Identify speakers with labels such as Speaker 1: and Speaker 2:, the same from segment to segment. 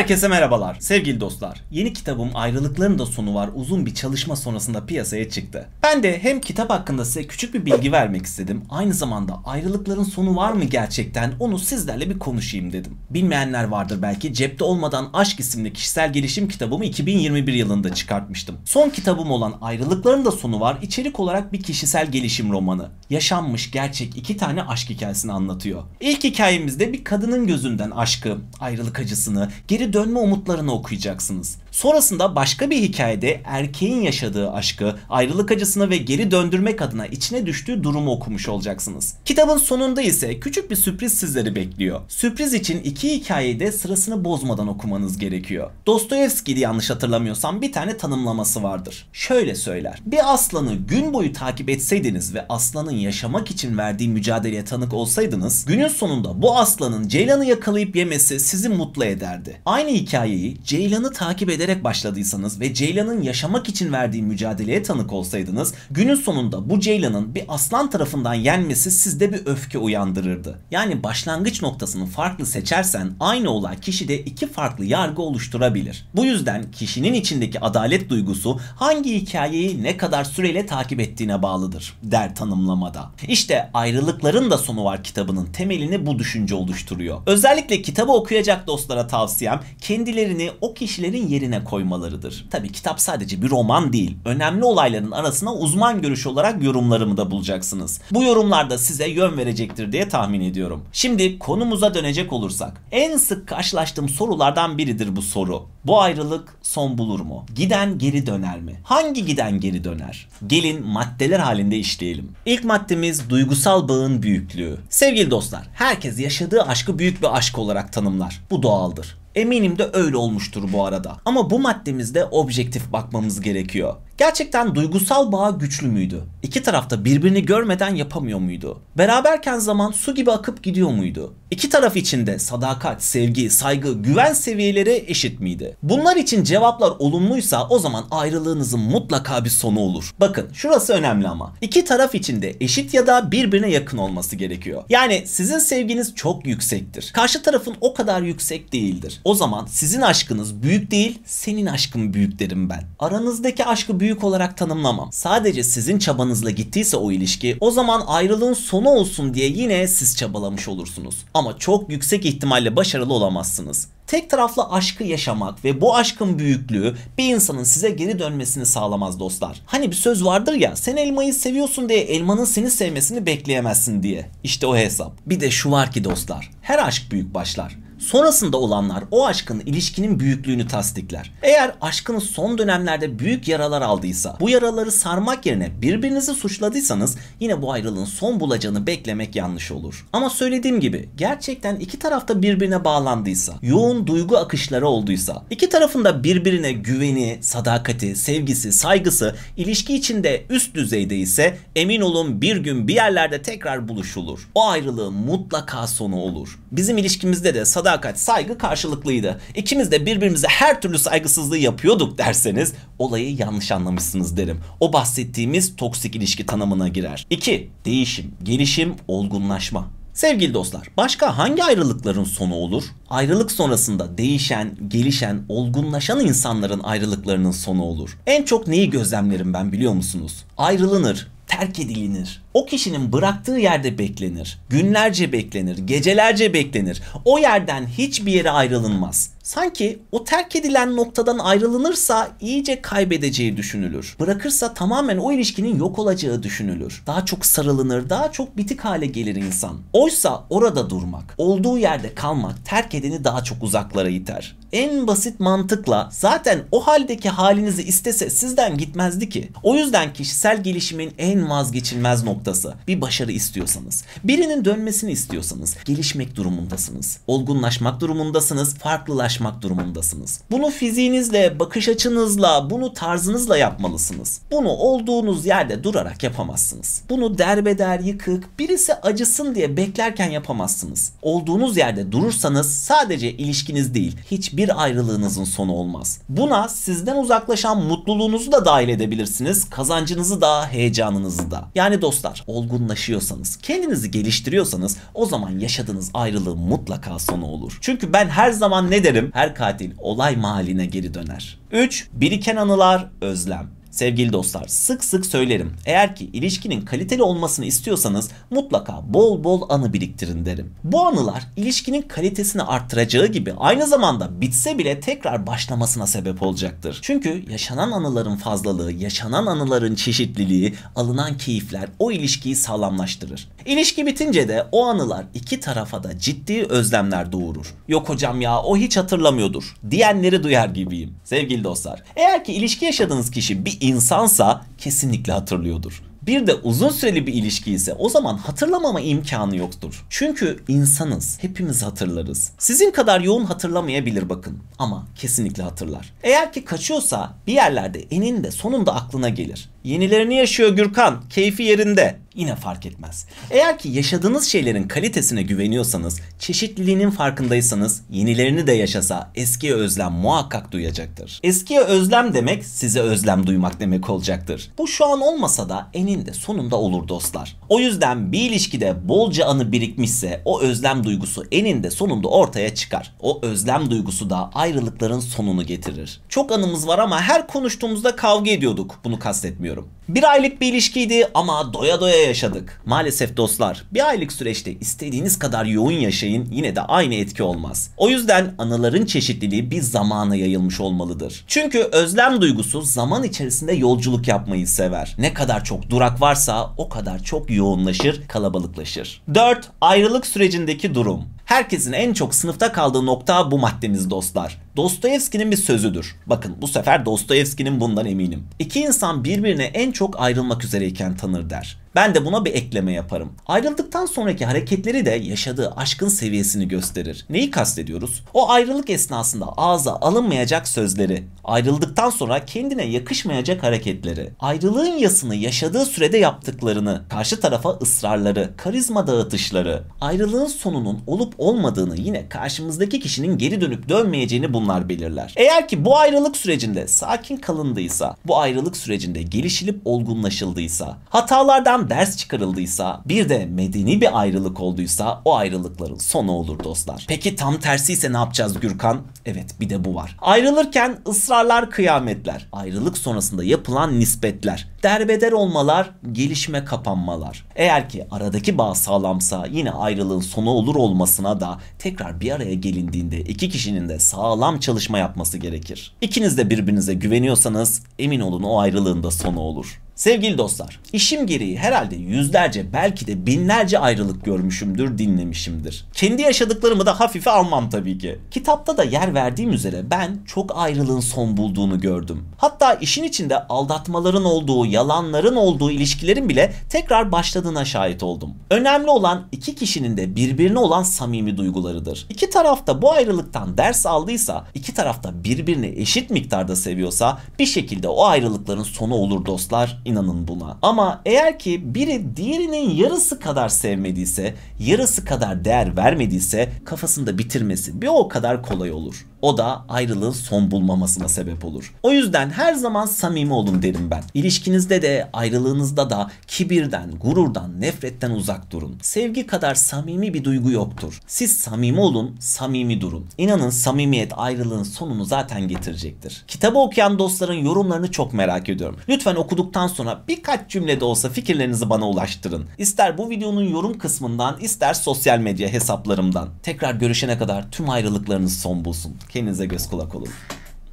Speaker 1: Herkese merhabalar. Sevgili dostlar, yeni kitabım Ayrılıkların da sonu var uzun bir çalışma sonrasında piyasaya çıktı. Ben de hem kitap hakkında size küçük bir bilgi vermek istedim. Aynı zamanda ayrılıkların sonu var mı gerçekten onu sizlerle bir konuşayım dedim. Bilmeyenler vardır belki Cepte Olmadan Aşk isimli kişisel gelişim kitabımı 2021 yılında çıkartmıştım. Son kitabım olan Ayrılıkların da sonu var içerik olarak bir kişisel gelişim romanı. Yaşanmış gerçek iki tane aşk hikayesini anlatıyor. İlk hikayemizde bir kadının gözünden aşkı, ayrılık acısını, geri dönme umutlarını okuyacaksınız. Sonrasında başka bir hikayede erkeğin yaşadığı aşkı, ayrılık acısını ve geri döndürmek adına içine düştüğü durumu okumuş olacaksınız. Kitabın sonunda ise küçük bir sürpriz sizleri bekliyor. Sürpriz için iki hikayeyi de sırasını bozmadan okumanız gerekiyor. Dostoyevski'de yanlış hatırlamıyorsam bir tane tanımlaması vardır. Şöyle söyler. Bir aslanı gün boyu takip etseydiniz ve aslanın yaşamak için verdiği mücadeleye tanık olsaydınız, günün sonunda bu aslanın Ceylan'ı yakalayıp yemesi sizi mutlu ederdi. Aynı hikayeyi Ceylan'ı takip eden ederek başladıysanız ve Ceylan'ın yaşamak için verdiği mücadeleye tanık olsaydınız günün sonunda bu Ceylan'ın bir aslan tarafından yenmesi sizde bir öfke uyandırırdı. Yani başlangıç noktasını farklı seçersen aynı olay kişide iki farklı yargı oluşturabilir. Bu yüzden kişinin içindeki adalet duygusu hangi hikayeyi ne kadar süreyle takip ettiğine bağlıdır der tanımlamada. İşte ayrılıkların da sonu var kitabının temelini bu düşünce oluşturuyor. Özellikle kitabı okuyacak dostlara tavsiyem kendilerini o kişilerin yerine yerine koymalarıdır. Tabi kitap sadece bir roman değil. Önemli olayların arasına uzman görüş olarak yorumlarımı da bulacaksınız. Bu yorumlar da size yön verecektir diye tahmin ediyorum. Şimdi konumuza dönecek olursak. En sık karşılaştığım sorulardan biridir bu soru. Bu ayrılık son bulur mu? Giden geri döner mi? Hangi giden geri döner? Gelin maddeler halinde işleyelim. İlk maddemiz duygusal bağın büyüklüğü. Sevgili dostlar, herkes yaşadığı aşkı büyük bir aşk olarak tanımlar. Bu doğaldır. Eminim de öyle olmuştur bu arada. Ama bu maddemizde objektif bakmamız gerekiyor. Gerçekten duygusal bağ güçlü müydü? İki tarafta birbirini görmeden yapamıyor muydu? Beraberken zaman su gibi akıp gidiyor muydu? İki taraf içinde sadakat, sevgi, saygı, güven seviyeleri eşit miydi? Bunlar için cevaplar olumluysa o zaman ayrılığınızın mutlaka bir sonu olur. Bakın şurası önemli ama. İki taraf içinde eşit ya da birbirine yakın olması gerekiyor. Yani sizin sevginiz çok yüksektir. Karşı tarafın o kadar yüksek değildir. O zaman sizin aşkınız büyük değil, senin aşkın büyük derim ben. Aranızdaki aşkı büyük olarak tanımlamam. Sadece sizin çabanızla gittiyse o ilişki, o zaman ayrılığın sonu olsun diye yine siz çabalamış olursunuz. Ama çok yüksek ihtimalle başarılı olamazsınız. Tek taraflı aşkı yaşamak ve bu aşkın büyüklüğü bir insanın size geri dönmesini sağlamaz dostlar. Hani bir söz vardır ya sen elmayı seviyorsun diye elmanın seni sevmesini bekleyemezsin diye. İşte o hesap. Bir de şu var ki dostlar her aşk büyük başlar. Sonrasında olanlar o aşkın ilişkinin büyüklüğünü tasdikler. Eğer aşkınız son dönemlerde büyük yaralar aldıysa, bu yaraları sarmak yerine birbirinizi suçladıysanız yine bu ayrılığın son bulacağını beklemek yanlış olur. Ama söylediğim gibi gerçekten iki tarafta birbirine bağlandıysa, yoğun duygu akışları olduysa, iki tarafında birbirine güveni, sadakati, sevgisi, saygısı, ilişki içinde üst düzeyde ise emin olun bir gün bir yerlerde tekrar buluşulur. O ayrılığın mutlaka sonu olur. Bizim ilişkimizde de sadak sadakat, saygı karşılıklıydı. İkimiz de birbirimize her türlü saygısızlığı yapıyorduk derseniz olayı yanlış anlamışsınız derim. O bahsettiğimiz toksik ilişki tanımına girer. 2. Değişim, gelişim, olgunlaşma. Sevgili dostlar, başka hangi ayrılıkların sonu olur? Ayrılık sonrasında değişen, gelişen, olgunlaşan insanların ayrılıklarının sonu olur. En çok neyi gözlemlerim ben biliyor musunuz? Ayrılınır, terk edilinir, o kişinin bıraktığı yerde beklenir. Günlerce beklenir, gecelerce beklenir. O yerden hiçbir yere ayrılınmaz. Sanki o terk edilen noktadan ayrılınırsa iyice kaybedeceği düşünülür. Bırakırsa tamamen o ilişkinin yok olacağı düşünülür. Daha çok sarılınır, daha çok bitik hale gelir insan. Oysa orada durmak, olduğu yerde kalmak terk edeni daha çok uzaklara iter. En basit mantıkla zaten o haldeki halinizi istese sizden gitmezdi ki. O yüzden kişisel gelişimin en vazgeçilmez noktası noktası. Bir başarı istiyorsanız, birinin dönmesini istiyorsanız gelişmek durumundasınız. Olgunlaşmak durumundasınız, farklılaşmak durumundasınız. Bunu fiziğinizle, bakış açınızla, bunu tarzınızla yapmalısınız. Bunu olduğunuz yerde durarak yapamazsınız. Bunu derbeder, yıkık, birisi acısın diye beklerken yapamazsınız. Olduğunuz yerde durursanız sadece ilişkiniz değil, hiçbir ayrılığınızın sonu olmaz. Buna sizden uzaklaşan mutluluğunuzu da dahil edebilirsiniz, kazancınızı da, heyecanınızı da. Yani dostlar artar. Olgunlaşıyorsanız, kendinizi geliştiriyorsanız o zaman yaşadığınız ayrılığın mutlaka sonu olur. Çünkü ben her zaman ne derim? Her katil olay mahalline geri döner. 3. Biriken anılar, özlem. Sevgili dostlar sık sık söylerim. Eğer ki ilişkinin kaliteli olmasını istiyorsanız mutlaka bol bol anı biriktirin derim. Bu anılar ilişkinin kalitesini arttıracağı gibi aynı zamanda bitse bile tekrar başlamasına sebep olacaktır. Çünkü yaşanan anıların fazlalığı, yaşanan anıların çeşitliliği, alınan keyifler o ilişkiyi sağlamlaştırır. İlişki bitince de o anılar iki tarafa da ciddi özlemler doğurur. Yok hocam ya o hiç hatırlamıyordur diyenleri duyar gibiyim. Sevgili dostlar eğer ki ilişki yaşadığınız kişi bir insansa kesinlikle hatırlıyordur. Bir de uzun süreli bir ilişki ise o zaman hatırlamama imkanı yoktur. Çünkü insanız, hepimiz hatırlarız. Sizin kadar yoğun hatırlamayabilir bakın ama kesinlikle hatırlar. Eğer ki kaçıyorsa bir yerlerde eninde sonunda aklına gelir. Yenilerini yaşıyor Gürkan. Keyfi yerinde. Yine fark etmez. Eğer ki yaşadığınız şeylerin kalitesine güveniyorsanız, çeşitliliğinin farkındaysanız, yenilerini de yaşasa eskiye özlem muhakkak duyacaktır. Eskiye özlem demek size özlem duymak demek olacaktır. Bu şu an olmasa da eninde sonunda olur dostlar. O yüzden bir ilişkide bolca anı birikmişse o özlem duygusu eninde sonunda ortaya çıkar. O özlem duygusu da ayrılıkların sonunu getirir. Çok anımız var ama her konuştuğumuzda kavga ediyorduk. Bunu kastetmiyorum hatırlamıyorum. Bir aylık bir ilişkiydi ama doya doya yaşadık. Maalesef dostlar bir aylık süreçte istediğiniz kadar yoğun yaşayın yine de aynı etki olmaz. O yüzden anıların çeşitliliği bir zamana yayılmış olmalıdır. Çünkü özlem duygusu zaman içerisinde yolculuk yapmayı sever. Ne kadar çok durak varsa o kadar çok yoğunlaşır, kalabalıklaşır. 4. Ayrılık sürecindeki durum herkesin en çok sınıfta kaldığı nokta bu maddemiz dostlar. Dostoyevski'nin bir sözüdür. Bakın bu sefer Dostoyevski'nin bundan eminim. İki insan birbirine en çok ayrılmak üzereyken tanır der. Ben de buna bir ekleme yaparım. Ayrıldıktan sonraki hareketleri de yaşadığı aşkın seviyesini gösterir. Neyi kastediyoruz? O ayrılık esnasında ağza alınmayacak sözleri, ayrıldıktan sonra kendine yakışmayacak hareketleri, ayrılığın yasını yaşadığı sürede yaptıklarını, karşı tarafa ısrarları, karizma dağıtışları, ayrılığın sonunun olup olmadığını yine karşımızdaki kişinin geri dönüp dönmeyeceğini bunlar belirler. Eğer ki bu ayrılık sürecinde sakin kalındıysa, bu ayrılık sürecinde gelişilip olgunlaşıldıysa, hatalardan bundan ders çıkarıldıysa bir de medeni bir ayrılık olduysa o ayrılıkların sonu olur dostlar. Peki tam tersi ise ne yapacağız Gürkan? Evet bir de bu var. Ayrılırken ısrarlar kıyametler. Ayrılık sonrasında yapılan nispetler. Derbeder olmalar, gelişme kapanmalar. Eğer ki aradaki bağ sağlamsa yine ayrılığın sonu olur olmasına da tekrar bir araya gelindiğinde iki kişinin de sağlam çalışma yapması gerekir. İkiniz de birbirinize güveniyorsanız emin olun o ayrılığın da sonu olur. Sevgili dostlar, işim gereği herhalde yüzlerce belki de binlerce ayrılık görmüşümdür, dinlemişimdir. Kendi yaşadıklarımı da hafife almam tabii ki. Kitapta da yer verdiğim üzere ben çok ayrılığın son bulduğunu gördüm. Hatta işin içinde aldatmaların olduğu, yalanların olduğu ilişkilerin bile tekrar başladığına şahit oldum. Önemli olan iki kişinin de birbirine olan samimi duygularıdır. İki tarafta bu ayrılıktan ders aldıysa, iki tarafta birbirini eşit miktarda seviyorsa bir şekilde o ayrılıkların sonu olur dostlar inanın buna. Ama eğer ki biri diğerinin yarısı kadar sevmediyse, yarısı kadar değer vermediyse kafasında bitirmesi bir o kadar kolay olur. O da ayrılığın son bulmamasına sebep olur. O yüzden her zaman samimi olun derim ben. İlişkinizde de ayrılığınızda da kibirden, gururdan, nefretten uzak durun. Sevgi kadar samimi bir duygu yoktur. Siz samimi olun, samimi durun. İnanın samimiyet ayrılığın sonunu zaten getirecektir. Kitabı okuyan dostların yorumlarını çok merak ediyorum. Lütfen okuduktan sonra birkaç cümlede olsa fikirlerinizi bana ulaştırın. İster bu videonun yorum kısmından, ister sosyal medya hesaplarımdan. Tekrar görüşene kadar tüm ayrılıklarınız son bulsun. Kendinize göz kulak olun.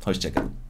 Speaker 1: Hoşçakalın.